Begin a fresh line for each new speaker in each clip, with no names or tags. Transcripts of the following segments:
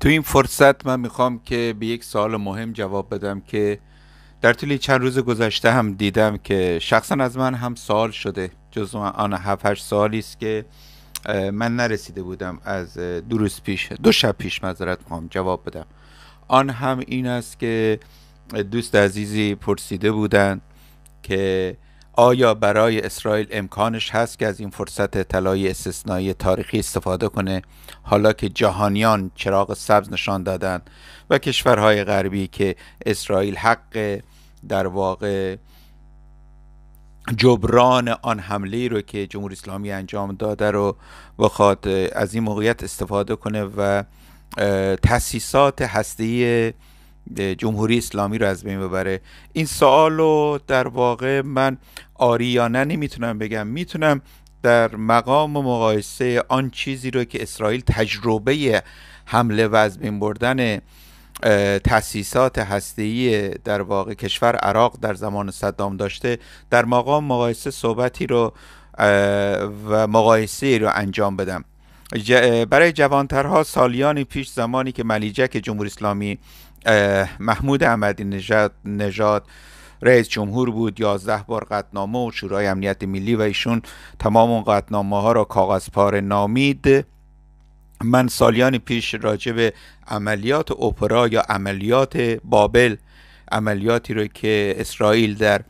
تو این فرصت من میخوام که به یک سال مهم جواب بدم که در طول چند روز گذشته هم دیدم که شخصا از من هم سال شده جز آن هفت هشت است که من نرسیده بودم از دو روز پیش دو شب پیش مذارت میخوام جواب بدم آن هم این است که دوست عزیزی پرسیده بودند که آیا برای اسرائیل امکانش هست که از این فرصت طلای استثنایی تاریخی استفاده کنه حالا که جهانیان چراغ سبز نشان دادند و کشورهای غربی که اسرائیل حق در واقع جبران آن حمله رو که جمهوری اسلامی انجام داده رو بخواد از این موقعیت استفاده کنه و تاسیسات هستی جمهوری اسلامی رو از بین ببره این سوال رو در واقع من نه نمیتونم بگم میتونم در مقام مقایسه آن چیزی رو که اسرائیل تجربه حمله و از بین بردن تاسیسات هسته‌ای در واقع کشور عراق در زمان صدام داشته در مقام مقایسه صحبتی رو و مقایسه رو انجام بدم برای جوانترها سالیانی پیش زمانی که ملیجک جمهوری اسلامی محمود احمدی نژاد نژاد رئیس جمهور بود یازده بار قطنامه و شورای امنیت ملی و ایشون تمام اون قطنامه ها را کاغذ پار نامید من سالیانی پیش راجع به عملیات اوپرا یا عملیات بابل عملیاتی رو که اسرائیل در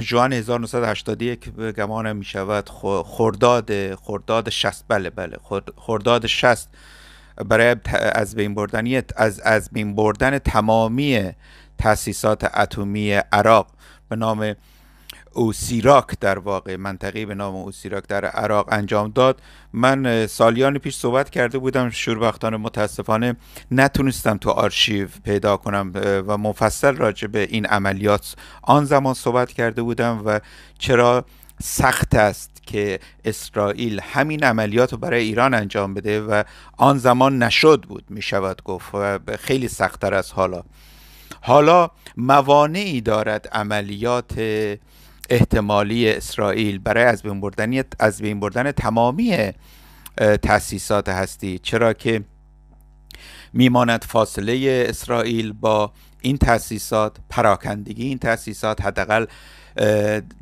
جوان 1981 به می شود خرداد خرداد 60 بله بله خرداد 60 برای از بین بردن از از بین بردن تمامی تاسیسات اتمی عراق به نام اوسیراک در واقع منطقی به نام اوسیراک در عراق انجام داد من سالیان پیش صحبت کرده بودم وقتان متاسفانه نتونستم تو آرشیو پیدا کنم و مفصل راجع به این عملیات آن زمان صحبت کرده بودم و چرا سخت است که اسرائیل همین عملیات رو برای ایران انجام بده و آن زمان نشد بود می شود گفت و خیلی سختتر از حالا حالا موانعی دارد عملیات احتمالی اسرائیل برای از بین بردن از بین بردن تمامی تاسیسات هستی چرا که میماند فاصله اسرائیل با این تاسیسات پراکندگی این تاسیسات حداقل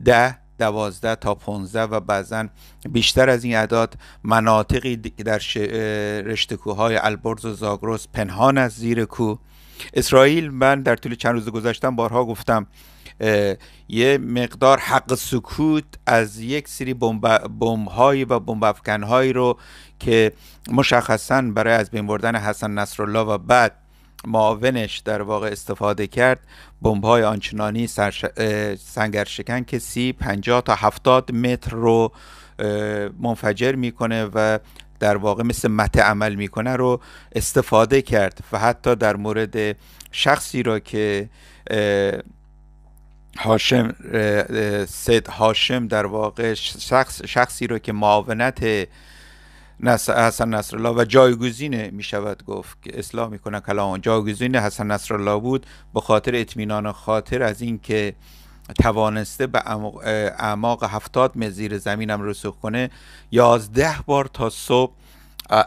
ده دوازده تا 15 و بعضا بیشتر از این اعداد مناطقی در رشته کوههای البرز و زاگرس پنهان از زیر کوه اسرائیل من در طول چند روز گذشتم بارها گفتم یه مقدار حق سکوت از یک سری بمب هایی و بمب افکن هایی رو که مشخصا برای از بین بردن حسن نصرالله و بعد معاونش در واقع استفاده کرد بمب های آنچنانی سنگر شکن که سی 50 تا 70 متر رو منفجر میکنه و در واقع مثل مت عمل میکنه رو استفاده کرد و حتی در مورد شخصی را که هاشم سید هاشم در واقع شخص شخصی رو که معاونت حسن نصرالله و جایگزین می شود گفت که اصلاح کنه کلام جایگزین حسن نصرالله بود به خاطر اطمینان خاطر از اینکه توانسته به اعماق هفتاد مزیر زیر زمینم رسوخ کنه یازده بار تا صبح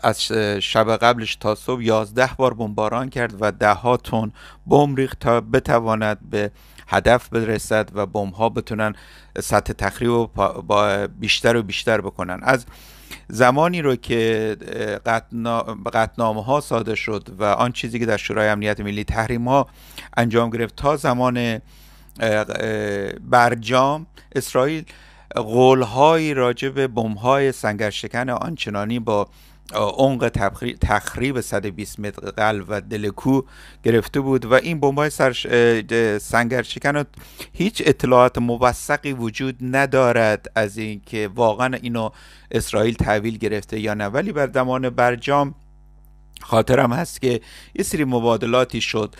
از شب قبلش تا صبح 11 بار بمباران کرد و ده ها تن بمب ریخت تا بتواند به هدف برسد و بمب ها بتونن سطح تخریب با بیشتر و بیشتر بکنن از زمانی رو که قطنامه ها ساده شد و آن چیزی که در شورای امنیت ملی تحریم ها انجام گرفت تا زمان برجام اسرائیل هایی راجع به های سنگرشکن آنچنانی با عمق تخریب 120 متر قلب و دل گرفته بود و این بمبای سنگرشکن هیچ اطلاعات موثقی وجود ندارد از اینکه واقعا اینو اسرائیل تحویل گرفته یا نه ولی بر زمان برجام خاطرم هست که یه سری مبادلاتی شد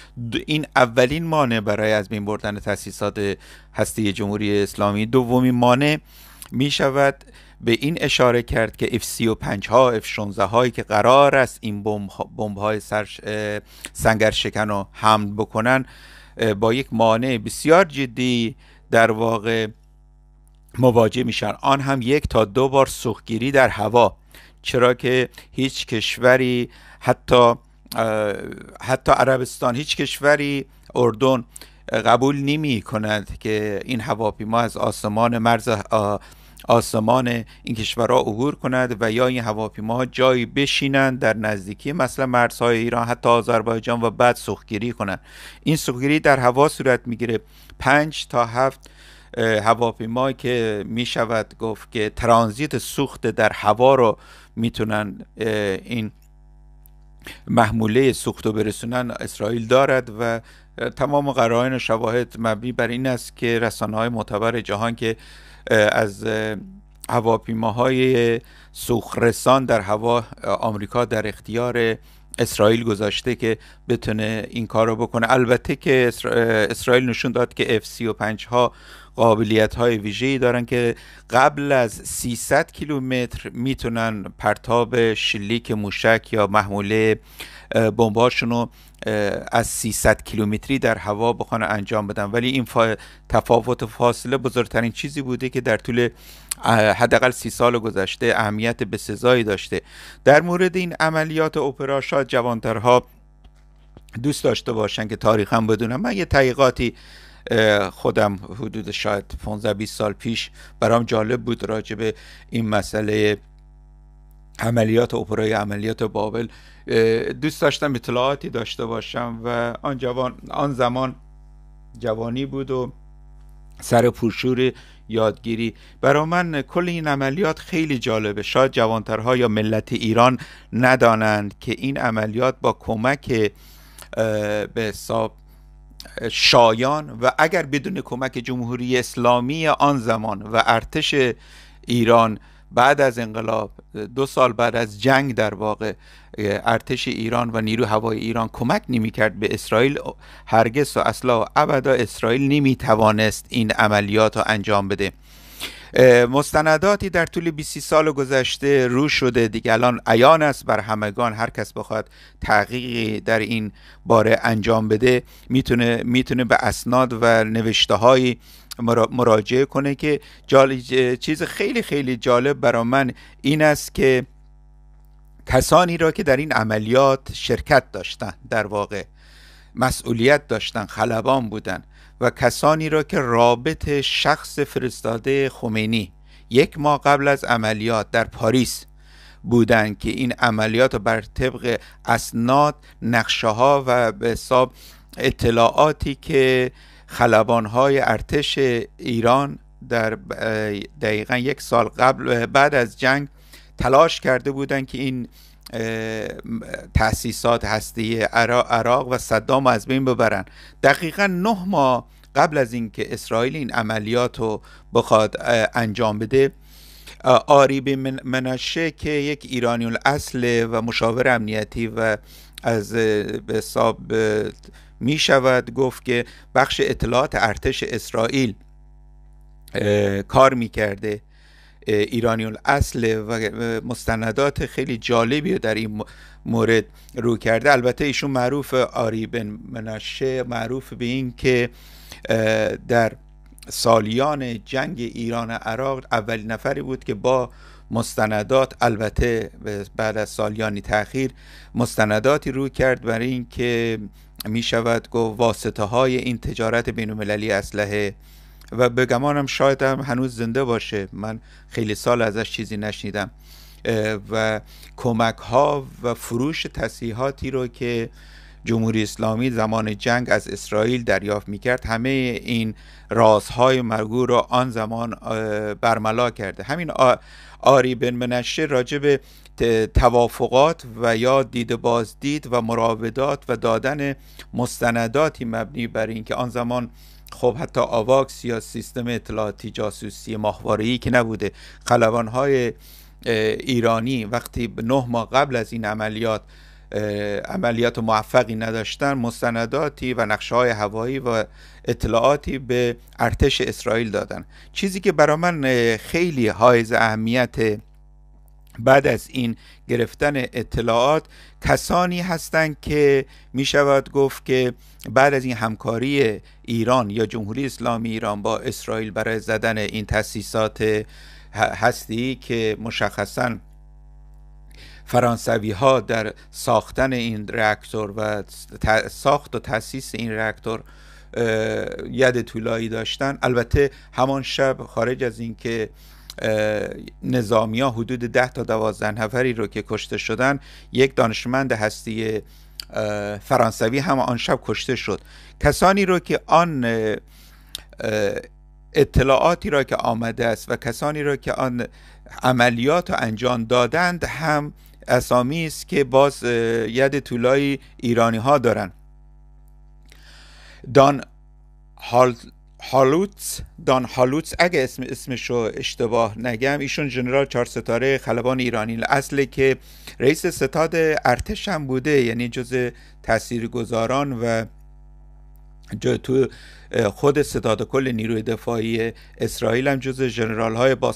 این اولین مانع برای از بین بردن تاسیسات هستی جمهوری اسلامی دومی مانع می شود به این اشاره کرد که F-35 ها اف 16 هایی که قرار است این بمب های سر سنگر شکن رو حمل بکنن با یک مانع بسیار جدی در واقع مواجه میشن آن هم یک تا دو بار سوختگیری در هوا چرا که هیچ کشوری حتی حتی عربستان هیچ کشوری اردن قبول نمی کند که این هواپیما از آسمان مرز آسمان این کشورها عبور کند و یا این هواپیماها جایی بشینند در نزدیکی مثلا مرزهای ایران حتی آذربایجان و بعد سوختگیری کنند این سوختگیری در هوا صورت میگیره پنج تا هفت هواپیما که می شود گفت که ترانزیت سوخت در هوا رو میتونن این محموله سوخت رو برسونن اسرائیل دارد و تمام قرائن و شواهد مبنی بر این است که رسانه های معتبر جهان که از هواپیماهای سوخرسان در هوا آمریکا در اختیار اسرائیل گذاشته که بتونه این کار رو بکنه البته که اسرائیل نشون داد که F-35 ها قابلیت های ویژه‌ای دارن که قبل از 300 کیلومتر میتونن پرتاب شلیک موشک یا محموله بمباشون رو از 300 کیلومتری در هوا بخوان انجام بدن ولی این تفاوت فاصله بزرگترین چیزی بوده که در طول حداقل سی سال گذشته اهمیت سزایی داشته در مورد این عملیات اوپراشا شاید جوانترها دوست داشته باشن که هم بدونم من یه تقیقاتی خودم حدود شاید 15 20 سال پیش برام جالب بود راجع به این مسئله عملیات اپرای عملیات بابل دوست داشتم اطلاعاتی داشته باشم و آن جوان آن زمان جوانی بود و سر پرشوری یادگیری برای من کل این عملیات خیلی جالبه شاید جوانترها یا ملت ایران ندانند که این عملیات با کمک به حساب شایان و اگر بدون کمک جمهوری اسلامی آن زمان و ارتش ایران بعد از انقلاب دو سال بعد از جنگ در واقع ارتش ایران و نیرو هوای ایران کمک نمی کرد به اسرائیل هرگز و اصلا ابدا اسرائیل نمی توانست این عملیات رو انجام بده مستنداتی در طول 20 سال گذشته رو شده دیگه الان عیان است بر همگان هر کس بخواد تحقیقی در این باره انجام بده میتونه میتونه به اسناد و نوشته هایی مراجعه کنه که جال... چیز خیلی خیلی جالب برا من این است که کسانی را که در این عملیات شرکت داشتن در واقع مسئولیت داشتن خلبان بودن و کسانی را که رابط شخص فرستاده خمینی یک ماه قبل از عملیات در پاریس بودند که این عملیات رو بر طبق اسناد نقشه ها و به حساب اطلاعاتی که خلبان های ارتش ایران در دقیقا یک سال قبل بعد از جنگ تلاش کرده بودند که این تاسیسات هسته عراق و صدام از بین ببرن دقیقا نه ماه قبل از اینکه اسرائیل این عملیات رو بخواد انجام بده آری به منشه که یک ایرانی اصل و مشاور امنیتی و از حساب می شود گفت که بخش اطلاعات ارتش اسرائیل کار می ایرانی اصل و مستندات خیلی جالبی در این مورد رو کرده البته ایشون معروف آری بن مناشه معروف به این که در سالیان جنگ ایران عراق اولین نفری بود که با مستندات البته بعد از سالیانی تاخیر مستنداتی رو کرد برای اینکه می شود گفت واسطه های این تجارت بین المللی اسلحه و به گمانم شاید هم هنوز زنده باشه من خیلی سال ازش چیزی نشنیدم و کمک ها و فروش تصیحاتی رو که جمهوری اسلامی زمان جنگ از اسرائیل دریافت میکرد همه این رازهای مرگو رو آن زمان برملا کرده همین آری بن منشه راجب توافقات و یا دید بازدید و مراودات و دادن مستنداتی مبنی بر اینکه آن زمان خب حتی آواکس یا سیستم اطلاعاتی جاسوسی ماهواره‌ای که نبوده های ایرانی وقتی نه ماه قبل از این عملیات عملیات موفقی نداشتن مستنداتی و نقشه های هوایی و اطلاعاتی به ارتش اسرائیل دادن چیزی که برای من خیلی حائز اهمیت بعد از این گرفتن اطلاعات کسانی هستند که می شود گفت که بعد از این همکاری ایران یا جمهوری اسلامی ایران با اسرائیل برای زدن این تاسیسات هستی که مشخصا فرانسوی ها در ساختن این راکتور و ساخت و تاسیس این راکتور ید طولایی داشتن البته همان شب خارج از اینکه نظامیا حدود 10 تا 12 نفری رو که کشته شدن یک دانشمند هستی فرانسوی هم آن شب کشته شد کسانی رو که آن اطلاعاتی را که آمده است و کسانی را که آن عملیات را انجام دادند هم اسامی است که باز ید طولایی ایرانی ها دارن دان حال هالوتس دان هالوتس اگه اسم اسمش اشتباه نگم ایشون جنرال چهار ستاره خلبان ایرانی اصله که رئیس ستاد ارتش هم بوده یعنی جز تاثیرگذاران و تو خود ستاد کل نیروی دفاعی اسرائیل هم جز جنرال های با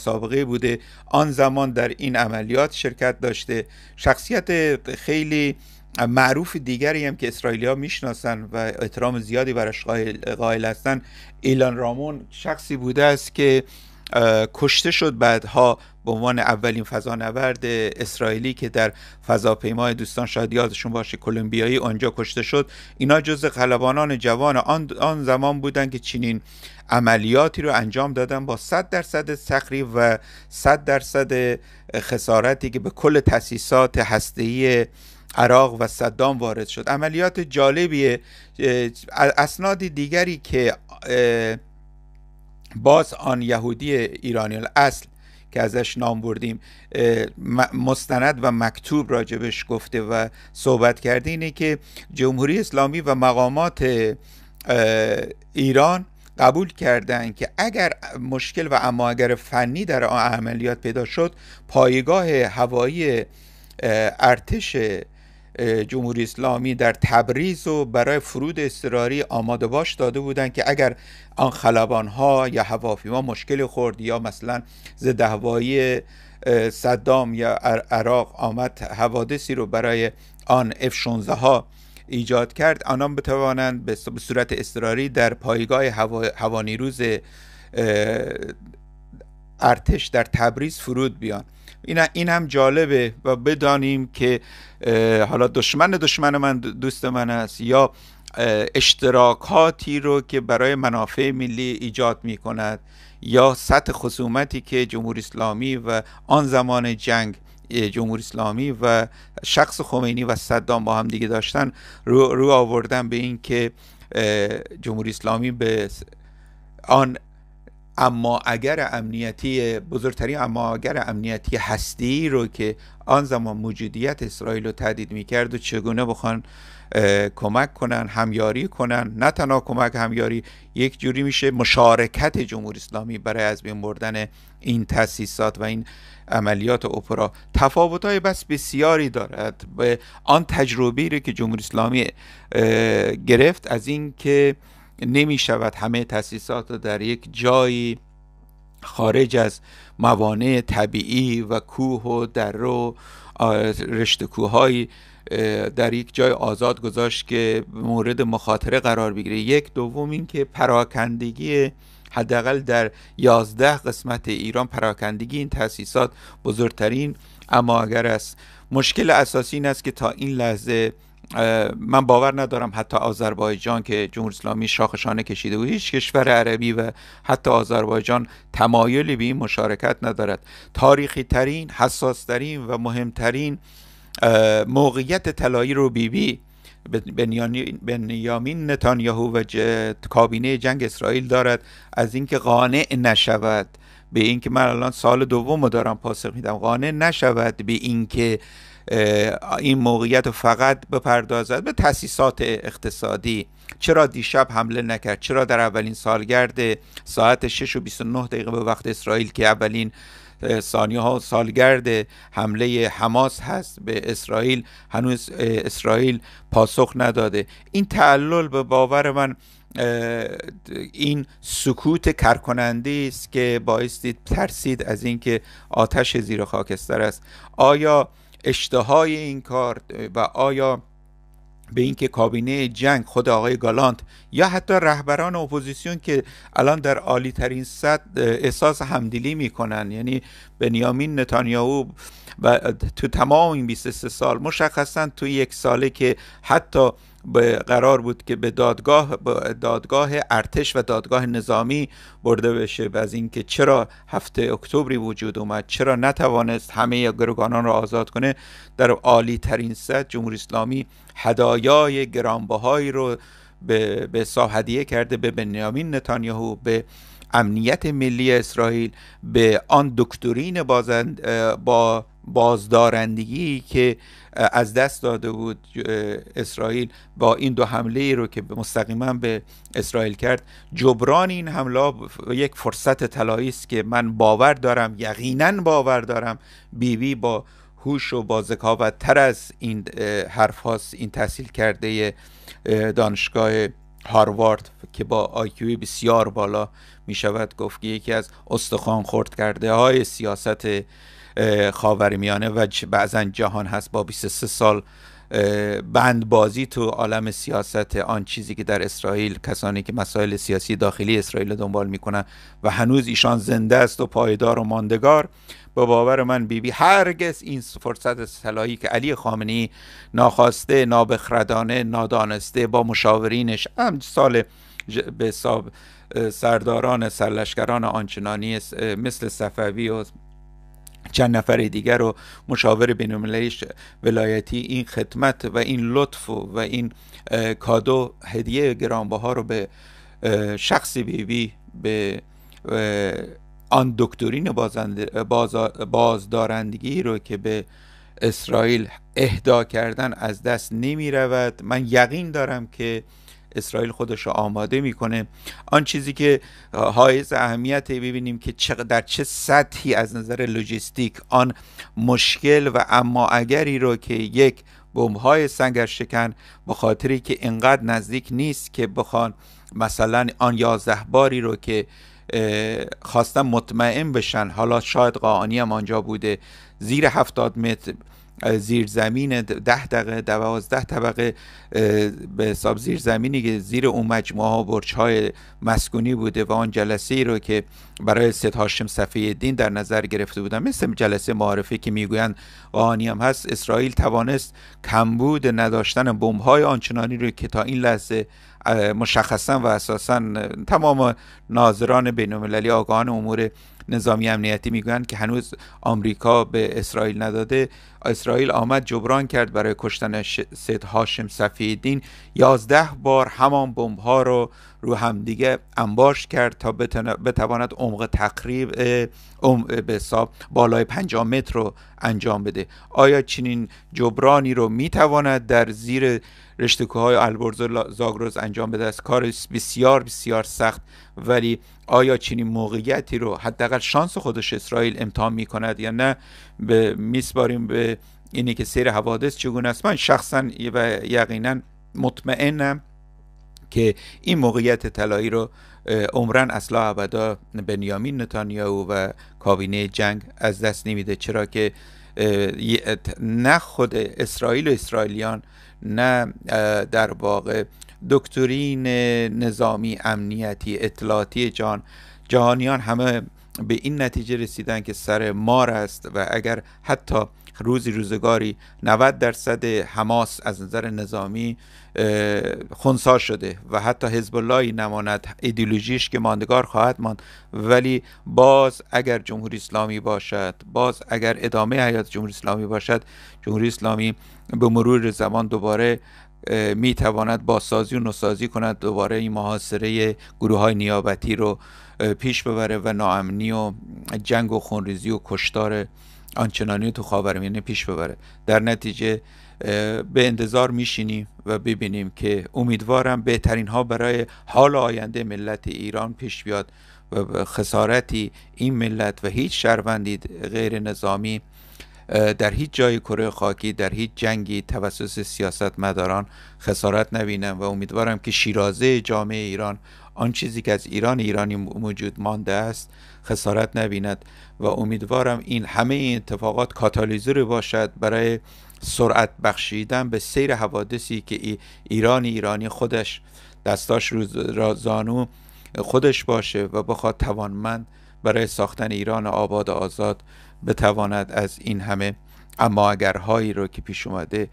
بوده آن زمان در این عملیات شرکت داشته شخصیت خیلی معروف دیگری هم که اسرائیلیا میشناسن و احترام زیادی براش قائل هستن ایلان رامون شخصی بوده است که کشته شد بعدها به عنوان اولین فضانورد اسرائیلی که در فضاپیمای دوستان شاید یادشون باشه کلمبیایی آنجا کشته شد اینا جز خلبانان جوان آن, زمان بودند که چنین عملیاتی رو انجام دادن با 100 درصد سخری و 100 درصد خسارتی که به کل تاسیسات هسته‌ای عراق و صدام وارد شد عملیات جالبیه اسناد دیگری که باز آن یهودی ایرانی الاصل که ازش نام بردیم مستند و مکتوب راجبش گفته و صحبت کرده اینه که جمهوری اسلامی و مقامات ایران قبول کردند که اگر مشکل و اما اگر فنی در آن عملیات پیدا شد پایگاه هوایی ارتش جمهوری اسلامی در تبریز و برای فرود اضطراری آماده باش داده بودند که اگر آن خلبان ها یا هواپیما مشکل خورد یا مثلا ضد هوایی صدام یا عراق آمد حوادثی رو برای آن اف 16 ها ایجاد کرد آنان بتوانند به صورت اضطراری در پایگاه هوا... هوانیروز ارتش در تبریز فرود بیان این هم جالبه و بدانیم که حالا دشمن دشمن من دوست من است یا اشتراکاتی رو که برای منافع ملی ایجاد می کند یا سطح خصومتی که جمهوری اسلامی و آن زمان جنگ جمهوری اسلامی و شخص خمینی و صدام با هم دیگه داشتن رو, آوردن به این که جمهوری اسلامی به آن اما اگر امنیتی بزرگترین اما اگر امنیتی هستی رو که آن زمان موجودیت اسرائیل رو تهدید میکرد و چگونه بخوان کمک کنن همیاری کنن نه تنها کمک همیاری یک جوری میشه مشارکت جمهوری اسلامی برای از بین بردن این تاسیسات و این عملیات اوپرا تفاوت های بس بسیاری دارد به آن تجربی رو که جمهوری اسلامی گرفت از اینکه نمی شود همه تاسیسات رو در یک جایی خارج از موانع طبیعی و کوه و در رو رشته کوههایی در یک جای آزاد گذاشت که مورد مخاطره قرار بگیره یک دوم اینکه پراکندگی حداقل در یازده قسمت ایران پراکندگی این تاسیسات بزرگترین اما اگر است مشکل اساسی این است که تا این لحظه من باور ندارم حتی آذربایجان که جمهوری اسلامی شاخشانه کشیده و هیچ کشور عربی و حتی آذربایجان تمایلی به این مشارکت ندارد تاریخی ترین حساس ترین و مهمترین موقعیت طلایی رو بیبی بی بنیامین نتانیاهو و کابینه جنگ اسرائیل دارد از اینکه قانع نشود به اینکه من الان سال دوم دارم پاسخ میدم قانع نشود به اینکه این موقعیت رو فقط بپردازد به تاسیسات اقتصادی چرا دیشب حمله نکرد چرا در اولین سالگرد ساعت 6 و 29 دقیقه به وقت اسرائیل که اولین ثانیه ها سالگرد حمله حماس هست به اسرائیل هنوز اسرائیل پاسخ نداده این تعلل به باور من این سکوت کرکننده است که باعث ترسید از اینکه آتش زیر خاکستر است آیا اشتهای این کار و آیا به اینکه کابینه جنگ خود آقای گالانت یا حتی رهبران اپوزیسیون که الان در عالی ترین سطح احساس همدلی میکنن یعنی بنیامین نتانیاهو و تو تمام این 23 سال مشخصا تو یک ساله که حتی به قرار بود که به دادگاه دادگاه ارتش و دادگاه نظامی برده بشه و از اینکه چرا هفته اکتبری وجود اومد چرا نتوانست همه گروگانان را آزاد کنه در عالی ترین سطح جمهوری اسلامی هدایای گرانبهایی رو به به هدیه کرده به بنیامین نتانیاهو به امنیت ملی اسرائیل به آن دکترین بازند با بازدارندگی که از دست داده بود اسرائیل با این دو حمله ای رو که مستقیما به اسرائیل کرد جبران این حمله یک فرصت طلایی است که من باور دارم یقینا باور دارم بیوی بی با هوش و با ذکاوت تر از این حرف هاست این تحصیل کرده دانشگاه هاروارد که با آیکیوی بسیار بالا می شود گفت که یکی از استخوان خورد کرده های سیاست خاورمیانه و بعضا جهان هست با 23 سال بازی تو عالم سیاست آن چیزی که در اسرائیل کسانی که مسائل سیاسی داخلی اسرائیل دنبال میکنن و هنوز ایشان زنده است و پایدار و ماندگار با باور من بیبی بی هرگز این فرصت سلایی که علی خامنی ناخواسته نابخردانه نادانسته با مشاورینش هم به حساب سرداران سرلشکران آنچنانی مثل صفوی و چند نفر دیگر و مشاور بین ولایتی این خدمت و این لطف و این کادو هدیه گرانبها رو به شخصی بیبی بی به آن دکترین بازدارندگی رو که به اسرائیل اهدا کردن از دست نمی رود من یقین دارم که اسرائیل خودش رو آماده میکنه آن چیزی که حائز اهمیت ببینیم که در چه سطحی از نظر لوجستیک آن مشکل و اما اگری رو که یک های سنگر شکن به خاطری که اینقدر نزدیک نیست که بخوان مثلا آن یازده باری رو که خواستن مطمئن بشن حالا شاید قاعانی هم آنجا بوده زیر هفتاد متر زمین ده دقیقه دوازده طبقه به حساب زمینی که زیر اون مجموعه ها های مسکونی بوده و آن جلسه ای رو که برای ست هاشم صفی دین در نظر گرفته بودن مثل جلسه معارفه که میگویند آنی هم هست اسرائیل توانست کمبود نداشتن بوم های آنچنانی رو که تا این لحظه مشخصا و اساسا تمام ناظران بین آگاهان امور نظامی امنیتی میگن که هنوز آمریکا به اسرائیل نداده اسرائیل آمد جبران کرد برای کشتن سید هاشم صفی الدین بار همان بمب ها رو رو همدیگه انباش کرد تا بتواند عمق تقریب به حساب بالای 5 متر رو انجام بده آیا چنین جبرانی رو میتواند در زیر رشتکوهای البرز و انجام بده است کار بسیار بسیار سخت ولی آیا چنین موقعیتی رو حداقل شانس خودش اسرائیل امتحان میکند یا نه به میسپاریم به اینی که سیر حوادث چگونه است من شخصا و یقینا مطمئنم که این موقعیت طلایی رو عمران اصلا ابدا بنیامین نتانیاهو و کابینه جنگ از دست نمیده چرا که نه خود اسرائیل و اسرائیلیان نه در واقع دکترین نظامی امنیتی اطلاعاتی جان جهانیان همه به این نتیجه رسیدن که سر مار است و اگر حتی روزی روزگاری 90 درصد حماس از نظر نظامی خونسا شده و حتی حزب اللهی نماند ایدئولوژیش که ماندگار خواهد ماند ولی باز اگر جمهوری اسلامی باشد باز اگر ادامه حیات جمهوری اسلامی باشد جمهوری اسلامی به مرور زمان دوباره می تواند بازسازی و نسازی کند دوباره این محاصره گروه های نیابتی رو پیش ببره و ناامنی و جنگ و خونریزی و کشتار آنچنانی تو خاورمیانه پیش ببره در نتیجه به انتظار میشینیم و ببینیم که امیدوارم بهترین ها برای حال آینده ملت ایران پیش بیاد و خسارتی این ملت و هیچ شهروندی غیر نظامی در هیچ جای کره خاکی در هیچ جنگی توسط سیاست مداران خسارت نبینم و امیدوارم که شیرازه جامعه ایران آن چیزی که از ایران ایرانی موجود مانده است خسارت نبیند و امیدوارم این همه این اتفاقات کاتالیزور باشد برای سرعت بخشیدن به سیر حوادثی که ایران ایرانی خودش دستاش رو زانو خودش باشه و بخواد توانمند برای ساختن ایران آباد و آزاد بتواند از این همه اما رو که پیش اومده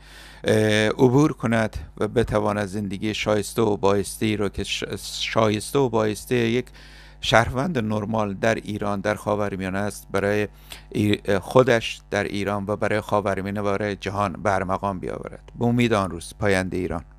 عبور کند و بتواند زندگی شایسته و بایسته رو که شایسته و بایسته یک شهروند نرمال در ایران در خاورمیانه است برای خودش در ایران و برای خاورمیانه و برای جهان برمقام بیاورد به امید آن روز پاینده ایران